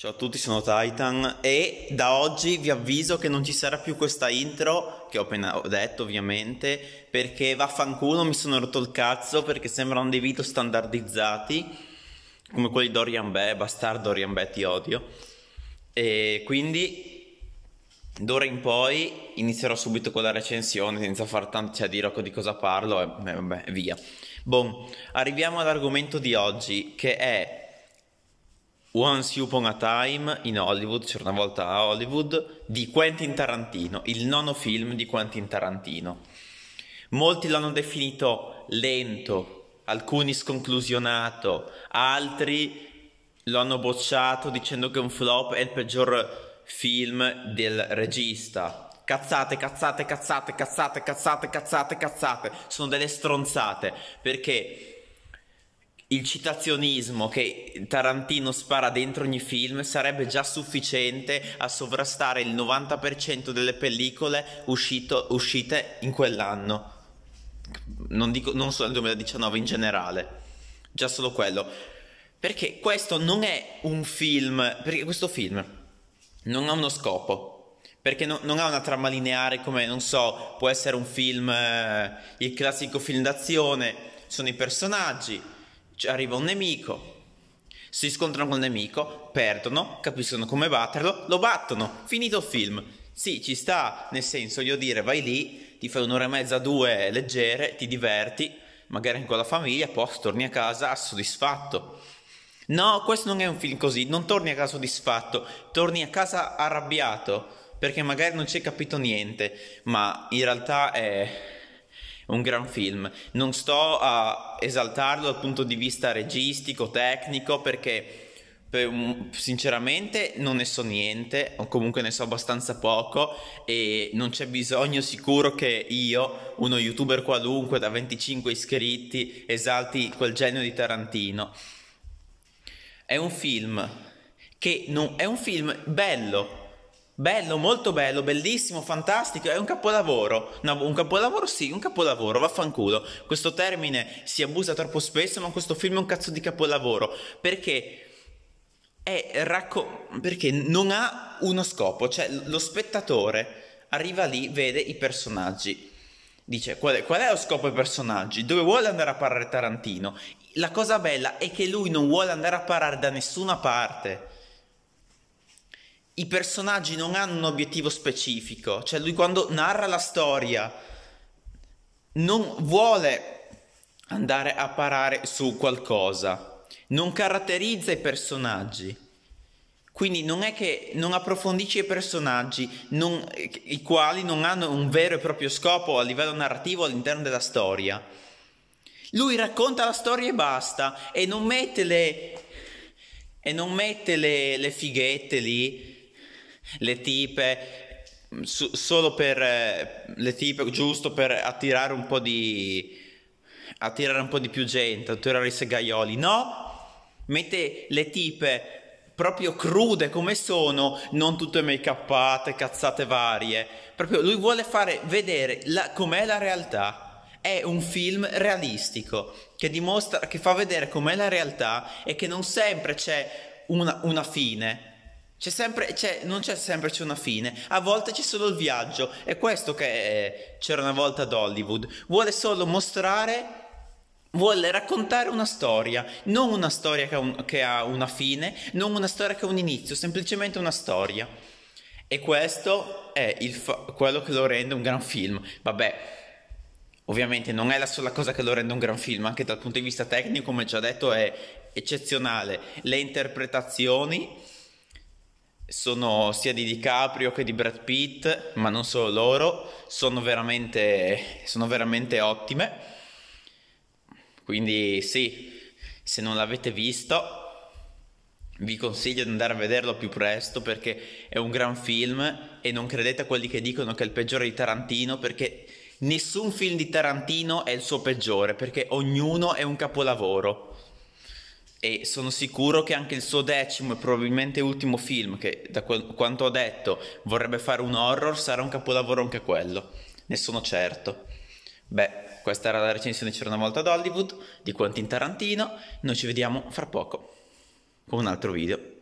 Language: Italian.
Ciao a tutti, sono Titan e da oggi vi avviso che non ci sarà più questa intro che ho appena detto ovviamente perché vaffanculo mi sono rotto il cazzo perché sembrano dei video standardizzati come quelli Dorian Beh, bastardo Dorian Beh ti odio e quindi d'ora in poi inizierò subito con la recensione senza far tanto, cioè dirò di cosa parlo e beh, via. Bon, arriviamo all'argomento di oggi che è Once Upon a Time in Hollywood, c'era una volta a Hollywood, di Quentin Tarantino, il nono film di Quentin Tarantino. Molti l'hanno definito lento, alcuni sconclusionato, altri lo hanno bocciato dicendo che un flop è il peggior film del regista. Cazzate, cazzate, cazzate, cazzate, cazzate, cazzate, cazzate, sono delle stronzate, perché il citazionismo che Tarantino spara dentro ogni film sarebbe già sufficiente a sovrastare il 90% delle pellicole uscito, uscite in quell'anno. Non, dico, non solo nel 2019 in generale, già solo quello. Perché questo non è un film, perché questo film non ha uno scopo, perché no, non ha una trama lineare come, non so, può essere un film, eh, il classico film d'azione, sono i personaggi arriva un nemico, si scontrano con il nemico, perdono, capiscono come batterlo, lo battono, finito il film. Sì, ci sta, nel senso, voglio dire, vai lì, ti fai un'ora e mezza, due leggere, ti diverti, magari anche con la famiglia, poi torni a casa soddisfatto. No, questo non è un film così, non torni a casa soddisfatto, torni a casa arrabbiato, perché magari non ci hai capito niente, ma in realtà è un gran film. Non sto a esaltarlo dal punto di vista registico, tecnico, perché sinceramente non ne so niente, o comunque ne so abbastanza poco e non c'è bisogno sicuro che io, uno youtuber qualunque da 25 iscritti, esalti quel genio di Tarantino. È un film che non è un film bello, Bello, molto bello, bellissimo, fantastico, è un capolavoro. No, un capolavoro sì, un capolavoro, vaffanculo. Questo termine si abusa troppo spesso, ma questo film è un cazzo di capolavoro. Perché? Racco- perché non ha uno scopo, cioè lo spettatore arriva lì, vede i personaggi, dice qual è, qual è lo scopo dei personaggi, dove vuole andare a parare Tarantino. La cosa bella è che lui non vuole andare a parare da nessuna parte i personaggi non hanno un obiettivo specifico, cioè lui quando narra la storia non vuole andare a parare su qualcosa, non caratterizza i personaggi. Quindi non è che non approfondisci i personaggi, non, i quali non hanno un vero e proprio scopo a livello narrativo all'interno della storia. Lui racconta la storia e basta, e non mette le, e non mette le, le fighette lì, le tipe, mm, su, solo per eh, le tipe, giusto per attirare un po' di attirare un po' di più gente, attirare i segaioli. No, mette le tipe proprio crude come sono, non tutte make upate, cazzate varie. Proprio lui vuole fare vedere la, com'è la realtà. È un film realistico che dimostra, che fa vedere com'è la realtà e che non sempre c'è una, una fine. C'è sempre, c'è, non c'è sempre c'è una fine, a volte c'è solo il viaggio. È questo che è, eh, c'era una volta ad Hollywood. Vuole solo mostrare, vuole raccontare una storia, non una storia che ha, un, che ha una fine, non una storia che ha un inizio, semplicemente una storia. E questo è fa- quello che lo rende un gran film. Vabbè, ovviamente non è la sola cosa che lo rende un gran film, anche dal punto di vista tecnico, come già detto, è eccezionale. Le interpretazioni sono sia di DiCaprio che di Brad Pitt, ma non solo loro, sono veramente, sono veramente ottime. Quindi sì, se non l'avete visto vi consiglio di andare a vederlo più presto perché è un gran film e non credete a quelli che dicono che è il peggiore di Tarantino perché nessun film di Tarantino è il suo peggiore perché ognuno è un capolavoro e sono sicuro che anche il suo decimo e probabilmente ultimo film, che da qu- quanto ho detto vorrebbe fare un horror, sarà un capolavoro anche quello. Ne sono certo. Beh, questa era la recensione C'era una volta ad Hollywood di Quentin Tarantino. Noi ci vediamo fra poco con un altro video.